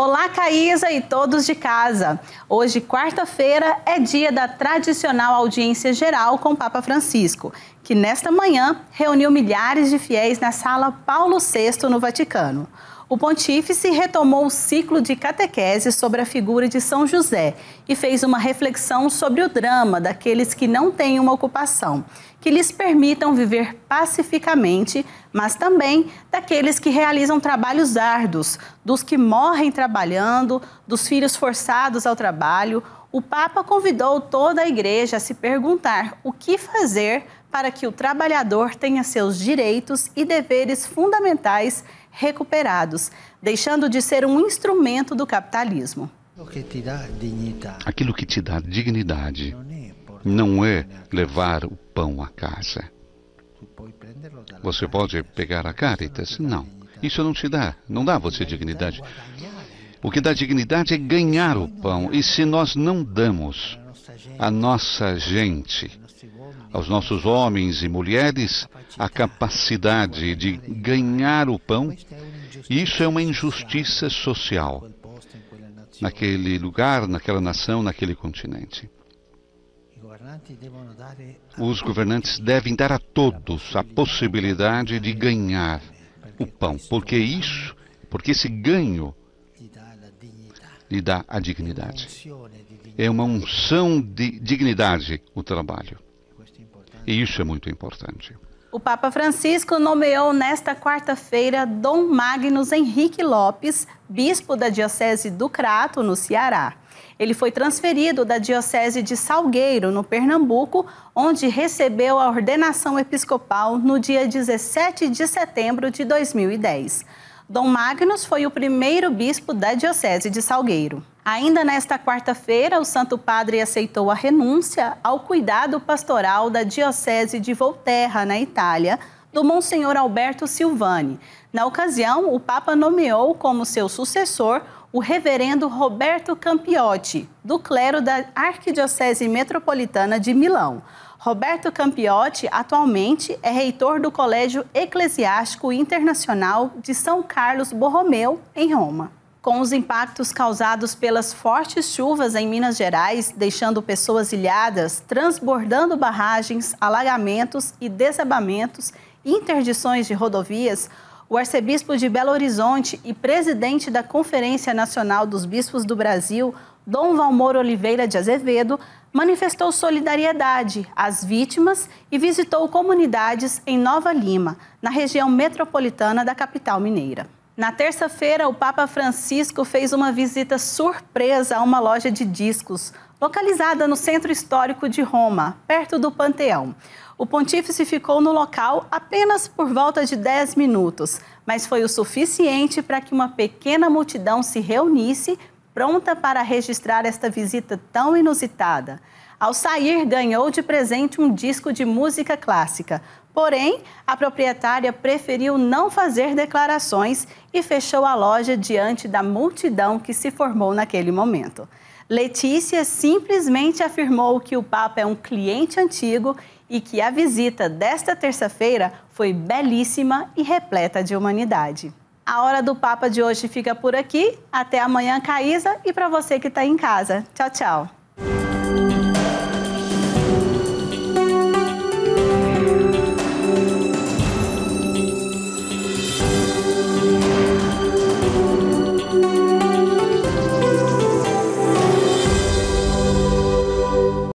Olá, Caísa e todos de casa. Hoje, quarta-feira, é dia da tradicional audiência geral com o Papa Francisco, que nesta manhã reuniu milhares de fiéis na sala Paulo VI no Vaticano. O pontífice retomou o ciclo de catequese sobre a figura de São José e fez uma reflexão sobre o drama daqueles que não têm uma ocupação, que lhes permitam viver pacificamente, mas também daqueles que realizam trabalhos árduos, dos que morrem trabalhando, dos filhos forçados ao trabalho o Papa convidou toda a igreja a se perguntar o que fazer para que o trabalhador tenha seus direitos e deveres fundamentais recuperados, deixando de ser um instrumento do capitalismo. Aquilo que te dá dignidade não é levar o pão à casa. Você pode pegar a Caritas? Não. Isso não te dá, não dá você dignidade. O que dá dignidade é ganhar o pão. E se nós não damos à nossa gente, aos nossos homens e mulheres, a capacidade de ganhar o pão, isso é uma injustiça social naquele lugar, naquela nação, naquele continente. Os governantes devem dar a todos a possibilidade de ganhar o pão, porque isso, porque esse ganho lhe dá a dignidade. É uma unção de dignidade o trabalho. E isso é muito importante. O Papa Francisco nomeou nesta quarta-feira Dom Magnus Henrique Lopes, bispo da Diocese do Crato, no Ceará. Ele foi transferido da Diocese de Salgueiro, no Pernambuco, onde recebeu a ordenação episcopal no dia 17 de setembro de 2010. Dom Magnus foi o primeiro bispo da Diocese de Salgueiro. Ainda nesta quarta-feira, o Santo Padre aceitou a renúncia ao cuidado pastoral da Diocese de Volterra, na Itália, do Monsenhor Alberto Silvani. Na ocasião, o Papa nomeou como seu sucessor o reverendo Roberto Campiotti, do clero da Arquidiocese Metropolitana de Milão. Roberto Campiotti atualmente é reitor do Colégio Eclesiástico Internacional de São Carlos Borromeu, em Roma. Com os impactos causados pelas fortes chuvas em Minas Gerais, deixando pessoas ilhadas, transbordando barragens, alagamentos e desabamentos, interdições de rodovias, o arcebispo de Belo Horizonte e presidente da Conferência Nacional dos Bispos do Brasil, Dom Valmor Oliveira de Azevedo, manifestou solidariedade às vítimas e visitou comunidades em Nova Lima, na região metropolitana da capital mineira. Na terça-feira, o Papa Francisco fez uma visita surpresa a uma loja de discos, localizada no centro histórico de Roma, perto do Panteão. O pontífice ficou no local apenas por volta de 10 minutos, mas foi o suficiente para que uma pequena multidão se reunisse, pronta para registrar esta visita tão inusitada. Ao sair, ganhou de presente um disco de música clássica. Porém, a proprietária preferiu não fazer declarações e fechou a loja diante da multidão que se formou naquele momento. Letícia simplesmente afirmou que o Papa é um cliente antigo e que a visita desta terça-feira foi belíssima e repleta de humanidade. A hora do Papa de hoje fica por aqui. Até amanhã, Caísa, e para você que está em casa. Tchau, tchau.